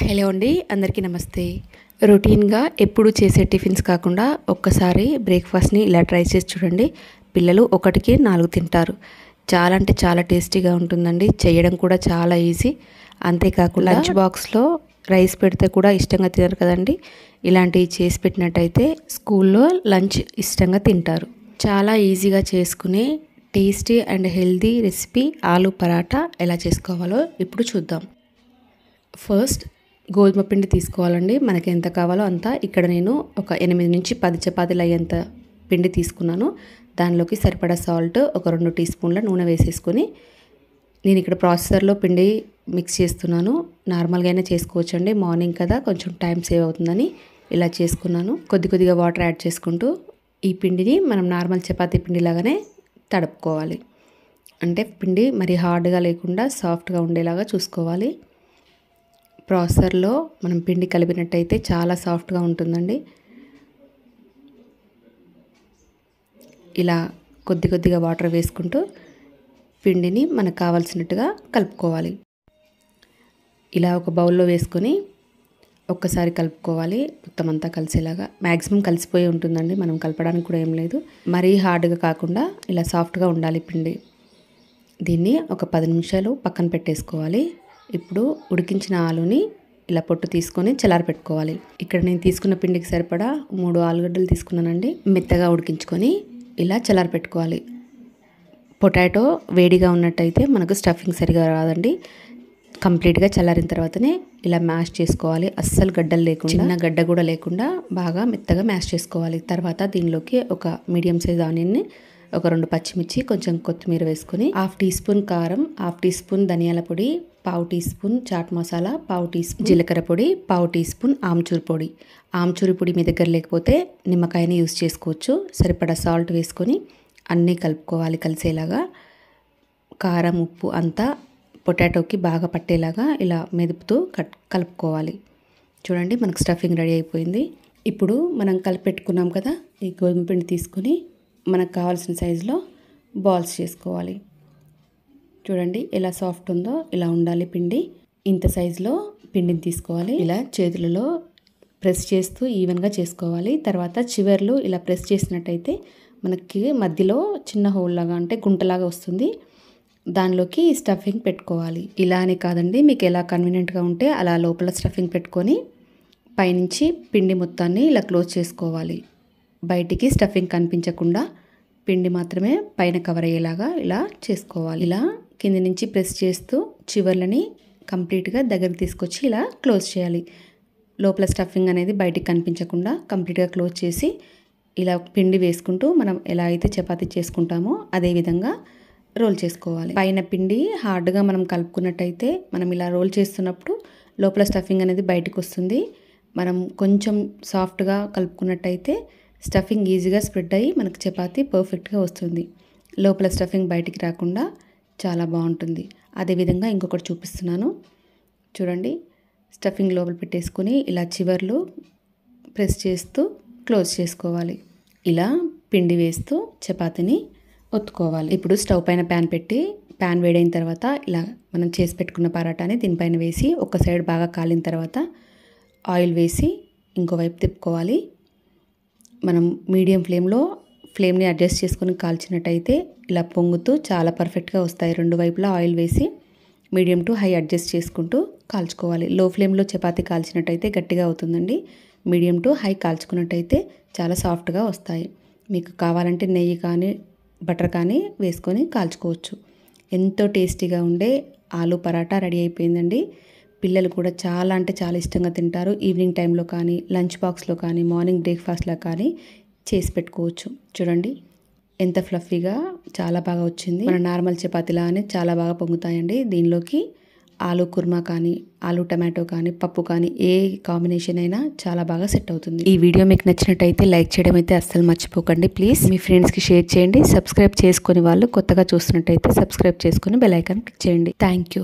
hello అండి అందరికీ నమస్తే రొటీన్గా ఎప్పుడు చేసే టిఫిన్స్ కాకుండా ఒక్కసారి బ్రేక్ఫాస్ట్ని ఇలా ట్రై చేసి చూడండి పిల్లలు ఒకటికి నాలుగు తింటారు చాలా అంటే చాలా టేస్టీగా ఉంటుందండి చేయడం కూడా చాలా ఈజీ అంతేకాకుండా లంచ్ బాక్స్లో రైస్ పెడితే కూడా ఇష్టంగా తినరు కదండి ఇలాంటివి చేసి పెట్టినట్టయితే స్కూల్లో లంచ్ ఇష్టంగా తింటారు చాలా ఈజీగా చేసుకునే టేస్టీ అండ్ హెల్దీ రెసిపీ ఆలు పరాటా ఎలా చేసుకోవాలో ఇప్పుడు చూద్దాం ఫస్ట్ గోధుమ పిండి తీసుకోవాలండి మనకి ఎంత కావాలో అంత ఇక్కడ నేను ఒక ఎనిమిది నుంచి పది చపాతీలు అయ్యేంత పిండి తీసుకున్నాను దానిలోకి సరిపడా సాల్ట్ ఒక రెండు టీ స్పూన్ల నూనె వేసేసుకొని నేను ఇక్కడ ప్రాసెసర్లో పిండి మిక్స్ చేస్తున్నాను నార్మల్గానే చేసుకోవచ్చండి మార్నింగ్ కదా కొంచెం టైం సేవ్ అవుతుందని ఇలా చేసుకున్నాను కొద్ది కొద్దిగా వాటర్ యాడ్ చేసుకుంటూ ఈ పిండిని మనం నార్మల్ చపాతీ పిండిలాగానే తడుపుకోవాలి అంటే పిండి మరి హార్డ్గా లేకుండా సాఫ్ట్గా ఉండేలాగా చూసుకోవాలి ప్రాసెసర్లో మనం పిండి కలిపినట్టయితే చాలా సాఫ్ట్గా ఉంటుందండి ఇలా కొద్ది కొద్దిగా వాటర్ వేసుకుంటూ పిండిని మనకు కావాల్సినట్టుగా కలుపుకోవాలి ఇలా ఒక బౌల్లో వేసుకొని ఒక్కసారి కలుపుకోవాలి మొత్తం అంతా కలిసేలాగా మ్యాక్సిమం కలిసిపోయి ఉంటుందండి మనం కలపడానికి కూడా ఏం లేదు మరీ హార్డ్గా కాకుండా ఇలా సాఫ్ట్గా ఉండాలి పిండి దీన్ని ఒక పది నిమిషాలు పక్కన పెట్టేసుకోవాలి ఇప్పుడు ఉడికించిన ఆలుని ఇలా పొట్టు తీసుకొని చల్లారి పెట్టుకోవాలి ఇక్కడ నేను తీసుకున్న పిండికి సరిపడా మూడు ఆలుగడ్డలు తీసుకున్నానండి మెత్తగా ఉడికించుకొని ఇలా చల్లారి పెట్టుకోవాలి పొటాటో వేడిగా ఉన్నట్టయితే మనకు స్టఫింగ్ సరిగా రాదండి కంప్లీట్గా చల్లారిన తర్వాతనే ఇలా మ్యాష్ చేసుకోవాలి అస్సలు గడ్డలు లేకుండా చిన్న గడ్డ కూడా లేకుండా బాగా మెత్తగా మ్యాష్ చేసుకోవాలి తర్వాత దీనిలోకి ఒక మీడియం సైజ్ ఆనియన్ని ఒక రెండు పచ్చిమిర్చి కొంచెం కొత్తిమీర వేసుకొని హాఫ్ టీ స్పూన్ కారం హాఫ్ టీ స్పూన్ ధనియాల పొడి పావు టీ స్పూన్ చాట్ మసాలా పావు టీ స్పూన్ జీలకర్ర పొడి పావు టీ స్పూన్ ఆమ్చూర్ పొడి ఆమ్చూరి పొడి మీ దగ్గర లేకపోతే నిమ్మకాయని యూస్ చేసుకోవచ్చు సరిపడా సాల్ట్ వేసుకొని అన్నీ కలుపుకోవాలి కలిసేలాగా కారం ఉప్పు అంతా పొటాటోకి బాగా పట్టేలాగా ఇలా మెదుపుతూ కట్ కలుపుకోవాలి చూడండి మనకు స్టఫింగ్ రెడీ అయిపోయింది ఇప్పుడు మనం కలిపెట్టుకున్నాం కదా ఈ గోధుమ పిండి తీసుకొని మనకు కావాల్సిన సైజులో బాల్స్ చేసుకోవాలి చూడండి ఎలా సాఫ్ట్ ఉందో ఇలా ఉండాలి పిండి ఇంత సైజులో పిండిని తీసుకోవాలి ఇలా చేతులలో ప్రెస్ చేస్తూ ఈవెన్గా చేసుకోవాలి తర్వాత చివర్లు ఇలా ప్రెస్ చేసినట్టయితే మనకి మధ్యలో చిన్న హోల్ లాగా అంటే గుంటలాగా వస్తుంది దానిలోకి స్టఫింగ్ పెట్టుకోవాలి ఇలా అని కాదండి మీకు ఎలా కన్వీనియంట్గా ఉంటే అలా లోపల స్టఫింగ్ పెట్టుకొని పైనుంచి పిండి మొత్తాన్ని ఇలా క్లోజ్ చేసుకోవాలి బయటికి స్టఫింగ్ కనిపించకుండా పిండి మాత్రమే పైన కవర్ అయ్యేలాగా ఇలా చేసుకోవాలి ఇలా కింద నుంచి ప్రెస్ చేస్తూ చివర్లని కంప్లీట్గా దగ్గరికి తీసుకొచ్చి ఇలా క్లోజ్ చేయాలి లోపల స్టఫింగ్ అనేది బయటికి కనిపించకుండా కంప్లీట్గా క్లోజ్ చేసి ఇలా పిండి వేసుకుంటూ మనం ఎలా అయితే చపాతీ చేసుకుంటామో అదేవిధంగా రోల్ చేసుకోవాలి పైన పిండి హార్డ్గా మనం కలుపుకున్నట్టయితే మనం ఇలా రోల్ చేస్తున్నప్పుడు లోపల స్టఫింగ్ అనేది బయటకు వస్తుంది మనం కొంచెం సాఫ్ట్గా కలుపుకున్నట్టయితే స్టఫింగ్ ఈజీగా స్ప్రెడ్ అయ్యి మనకు చపాతీ పర్ఫెక్ట్గా వస్తుంది లోపల స్టఫింగ్ బయటికి రాకుండా చాలా బాగుంటుంది అదేవిధంగా ఇంకొకటి చూపిస్తున్నాను చూడండి స్టఫింగ్ లోపల పెట్టేసుకుని ఇలా చివర్లు ప్రెస్ చేస్తూ క్లోజ్ చేసుకోవాలి ఇలా పిండి వేస్తూ చపాతీని ఒత్తుకోవాలి ఇప్పుడు స్టవ్ పైన ప్యాన్ పెట్టి ప్యాన్ వేడైన తర్వాత ఇలా మనం చేసి పెట్టుకున్న పరాటాని దీనిపైన వేసి ఒక సైడ్ బాగా కాలిన తర్వాత ఆయిల్ వేసి ఇంకోవైపు తిప్పుకోవాలి మనం మీడియం ఫ్లేమ్లో ఫ్లేమ్ని అడ్జస్ట్ చేసుకొని కాల్చినట్టయితే ఇలా పొంగుతూ చాలా పర్ఫెక్ట్గా వస్తాయి రెండు వైపులా ఆయిల్ వేసి మీడియం టు హై అడ్జస్ట్ చేసుకుంటూ కాల్చుకోవాలి లో ఫ్లేమ్లో చపాతీ కాల్చినట్టయితే గట్టిగా అవుతుందండి మీడియం టు హై కాల్చుకున్నట్టయితే చాలా సాఫ్ట్గా వస్తాయి మీకు కావాలంటే నెయ్యి కానీ బటర్ కానీ వేసుకొని కాల్చుకోవచ్చు ఎంతో టేస్టీగా ఉండే ఆలు పరాటా రెడీ అయిపోయిందండి పిల్లలు కూడా చాలా అంటే చాలా ఇష్టంగా తింటారు ఈవినింగ్ టైంలో కానీ లంచ్ బాక్స్లో కానీ మార్నింగ్ బ్రేక్ఫాస్ట్లో కానీ చేసి పెట్టుకోవచ్చు చూడండి ఎంత ఫ్లఫీగా చాలా బాగా వచ్చింది మన నార్మల్ చపాతీలానే చాలా బాగా పొంగుతాయండి దీనిలోకి ఆలు కుర్మా కానీ ఆలు టమాటో కానీ పప్పు కానీ ఏ కాంబినేషన్ అయినా చాలా బాగా సెట్ అవుతుంది ఈ వీడియో మీకు నచ్చినట్టయితే లైక్ చేయడం అయితే అస్సలు మర్చిపోకండి ప్లీజ్ మీ ఫ్రెండ్స్కి షేర్ చేయండి సబ్స్క్రైబ్ చేసుకుని వాళ్ళు కొత్తగా చూస్తున్నట్టయితే సబ్స్క్రైబ్ చేసుకుని బెల్ ఐకాన్ క్లిక్ చేయండి థ్యాంక్